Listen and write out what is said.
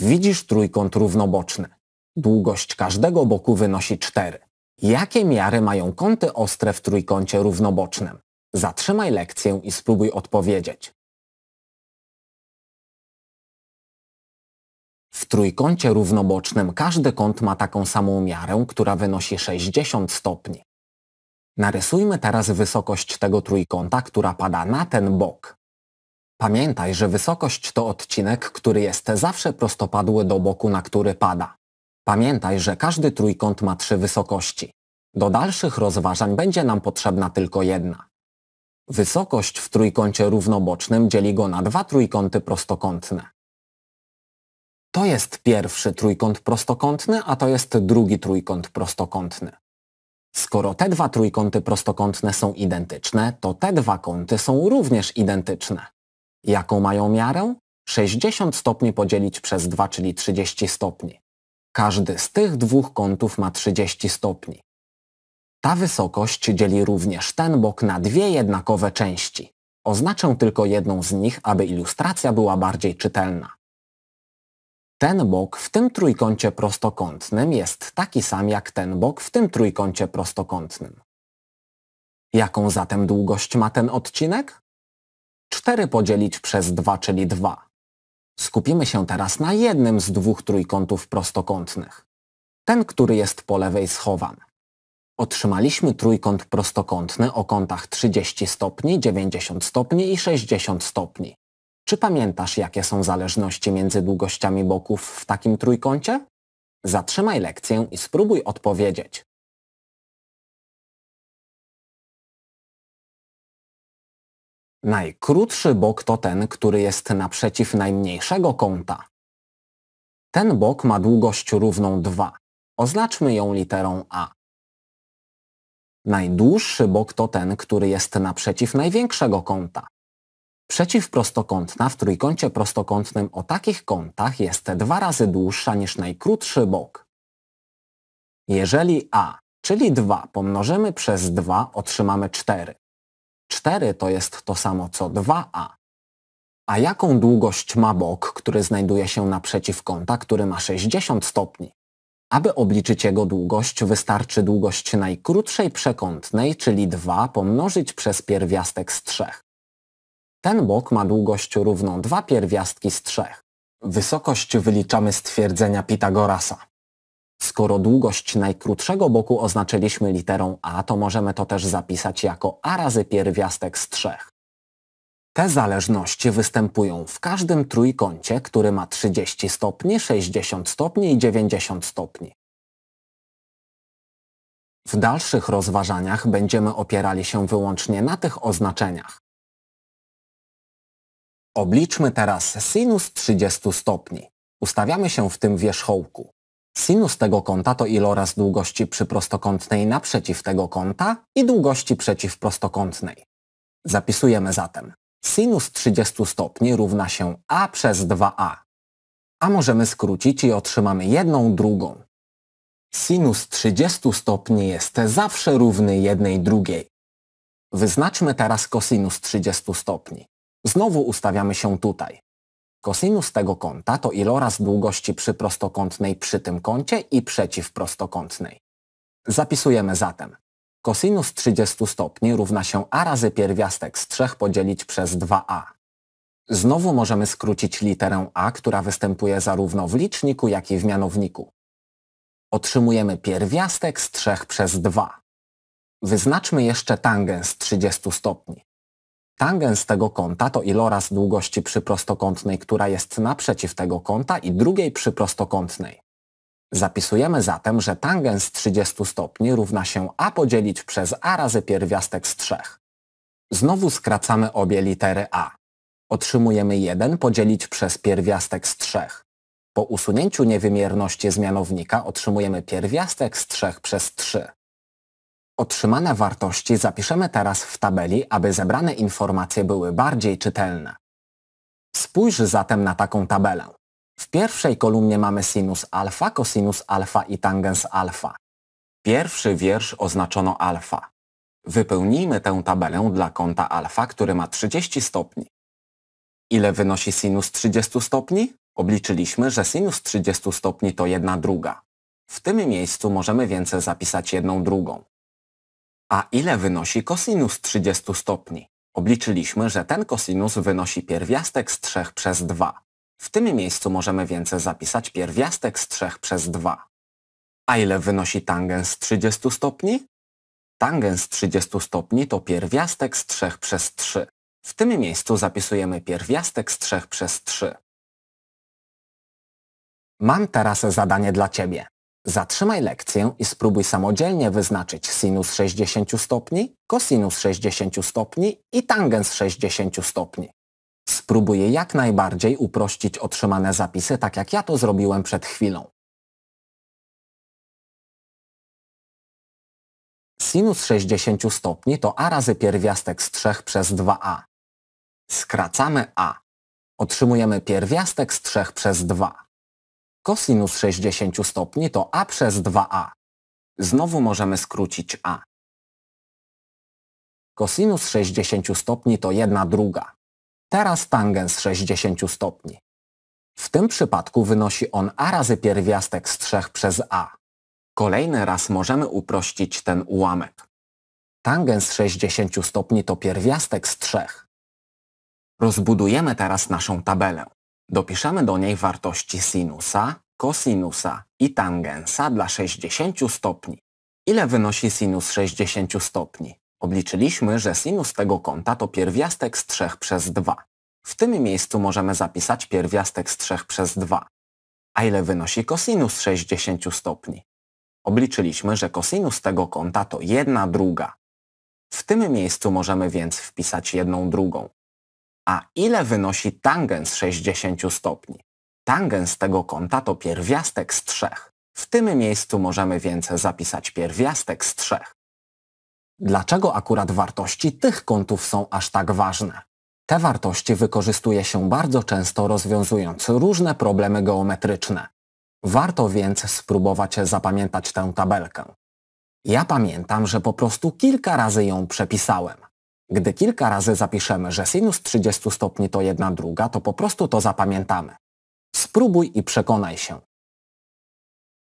Widzisz trójkąt równoboczny. Długość każdego boku wynosi 4. Jakie miary mają kąty ostre w trójkącie równobocznym? Zatrzymaj lekcję i spróbuj odpowiedzieć. W trójkącie równobocznym każdy kąt ma taką samą miarę, która wynosi 60 stopni. Narysujmy teraz wysokość tego trójkąta, która pada na ten bok. Pamiętaj, że wysokość to odcinek, który jest zawsze prostopadły do boku, na który pada. Pamiętaj, że każdy trójkąt ma trzy wysokości. Do dalszych rozważań będzie nam potrzebna tylko jedna. Wysokość w trójkącie równobocznym dzieli go na dwa trójkąty prostokątne. To jest pierwszy trójkąt prostokątny, a to jest drugi trójkąt prostokątny. Skoro te dwa trójkąty prostokątne są identyczne, to te dwa kąty są również identyczne. Jaką mają miarę? 60 stopni podzielić przez 2, czyli 30 stopni. Każdy z tych dwóch kątów ma 30 stopni. Ta wysokość dzieli również ten bok na dwie jednakowe części. Oznaczę tylko jedną z nich, aby ilustracja była bardziej czytelna. Ten bok w tym trójkącie prostokątnym jest taki sam jak ten bok w tym trójkącie prostokątnym. Jaką zatem długość ma ten odcinek? 4 podzielić przez 2, czyli 2. Skupimy się teraz na jednym z dwóch trójkątów prostokątnych. Ten, który jest po lewej schowan. Otrzymaliśmy trójkąt prostokątny o kątach 30 stopni, 90 stopni i 60 stopni. Czy pamiętasz, jakie są zależności między długościami boków w takim trójkącie? Zatrzymaj lekcję i spróbuj odpowiedzieć. Najkrótszy bok to ten, który jest naprzeciw najmniejszego kąta. Ten bok ma długość równą 2. Oznaczmy ją literą A. Najdłuższy bok to ten, który jest naprzeciw największego kąta. Przeciw prostokątna w trójkącie prostokątnym o takich kątach jest dwa razy dłuższa niż najkrótszy bok. Jeżeli a, czyli 2, pomnożymy przez 2, otrzymamy 4. 4 to jest to samo co 2a. A jaką długość ma bok, który znajduje się naprzeciw kąta, który ma 60 stopni? Aby obliczyć jego długość, wystarczy długość najkrótszej przekątnej, czyli 2, pomnożyć przez pierwiastek z 3. Ten bok ma długość równą 2 pierwiastki z 3. Wysokość wyliczamy z twierdzenia Pitagorasa. Skoro długość najkrótszego boku oznaczyliśmy literą a, to możemy to też zapisać jako a razy pierwiastek z trzech. Te zależności występują w każdym trójkącie, który ma 30 stopni, 60 stopni i 90 stopni. W dalszych rozważaniach będziemy opierali się wyłącznie na tych oznaczeniach. Obliczmy teraz sinus 30 stopni. Ustawiamy się w tym wierzchołku. Sinus tego kąta to iloraz długości przyprostokątnej naprzeciw tego kąta i długości przeciwprostokątnej. Zapisujemy zatem. Sinus 30 stopni równa się a przez 2a. A możemy skrócić i otrzymamy jedną drugą. Sinus 30 stopni jest zawsze równy jednej drugiej. Wyznaczmy teraz kosinus 30 stopni. Znowu ustawiamy się tutaj. Kosinus tego kąta to iloraz długości przyprostokątnej przy tym kącie i przeciwprostokątnej. Zapisujemy zatem. Kosinus 30 stopni równa się a razy pierwiastek z 3 podzielić przez 2a. Znowu możemy skrócić literę a, która występuje zarówno w liczniku, jak i w mianowniku. Otrzymujemy pierwiastek z 3 przez 2. Wyznaczmy jeszcze tangens 30 stopni tangens tego kąta to iloraz długości przyprostokątnej, która jest naprzeciw tego kąta i drugiej przyprostokątnej. Zapisujemy zatem, że tangens 30 stopni równa się a podzielić przez a razy pierwiastek z 3. Znowu skracamy obie litery a. Otrzymujemy 1 podzielić przez pierwiastek z 3. Po usunięciu niewymierności z mianownika otrzymujemy pierwiastek z 3 przez 3. Otrzymane wartości zapiszemy teraz w tabeli, aby zebrane informacje były bardziej czytelne. Spójrz zatem na taką tabelę. W pierwszej kolumnie mamy sinus alfa, kosinus alfa i tangens alfa. Pierwszy wiersz oznaczono alfa. Wypełnijmy tę tabelę dla kąta alfa, który ma 30 stopni. Ile wynosi sinus 30 stopni? Obliczyliśmy, że sinus 30 stopni to 1 druga. W tym miejscu możemy więc zapisać jedną drugą. A ile wynosi kosinus 30 stopni? Obliczyliśmy, że ten kosinus wynosi pierwiastek z 3 przez 2. W tym miejscu możemy więc zapisać pierwiastek z 3 przez 2. A ile wynosi tangens 30 stopni? Tangens 30 stopni to pierwiastek z 3 przez 3. W tym miejscu zapisujemy pierwiastek z 3 przez 3. Mam teraz zadanie dla Ciebie. Zatrzymaj lekcję i spróbuj samodzielnie wyznaczyć sinus 60 stopni, kosinus 60 stopni i tangens 60 stopni. Spróbuję jak najbardziej uprościć otrzymane zapisy, tak jak ja to zrobiłem przed chwilą. Sinus 60 stopni to a razy pierwiastek z 3 przez 2a. Skracamy a. Otrzymujemy pierwiastek z 3 przez 2. Kosinus 60 stopni to a przez 2a. Znowu możemy skrócić a. Kosinus 60 stopni to 1 druga. Teraz tangens 60 stopni. W tym przypadku wynosi on a razy pierwiastek z 3 przez a. Kolejny raz możemy uprościć ten ułamek. Tangens 60 stopni to pierwiastek z 3. Rozbudujemy teraz naszą tabelę. Dopiszemy do niej wartości sinusa, kosinusa i tangensa dla 60 stopni. Ile wynosi sinus 60 stopni? Obliczyliśmy, że sinus tego kąta to pierwiastek z 3 przez 2. W tym miejscu możemy zapisać pierwiastek z 3 przez 2. A ile wynosi kosinus 60 stopni? Obliczyliśmy, że kosinus tego kąta to 1 druga. W tym miejscu możemy więc wpisać 1 drugą. A ile wynosi tangens 60 stopni? Tangens tego kąta to pierwiastek z trzech. W tym miejscu możemy więc zapisać pierwiastek z trzech. Dlaczego akurat wartości tych kątów są aż tak ważne? Te wartości wykorzystuje się bardzo często rozwiązując różne problemy geometryczne. Warto więc spróbować zapamiętać tę tabelkę. Ja pamiętam, że po prostu kilka razy ją przepisałem. Gdy kilka razy zapiszemy, że sinus 30 stopni to jedna druga, to po prostu to zapamiętamy. Spróbuj i przekonaj się.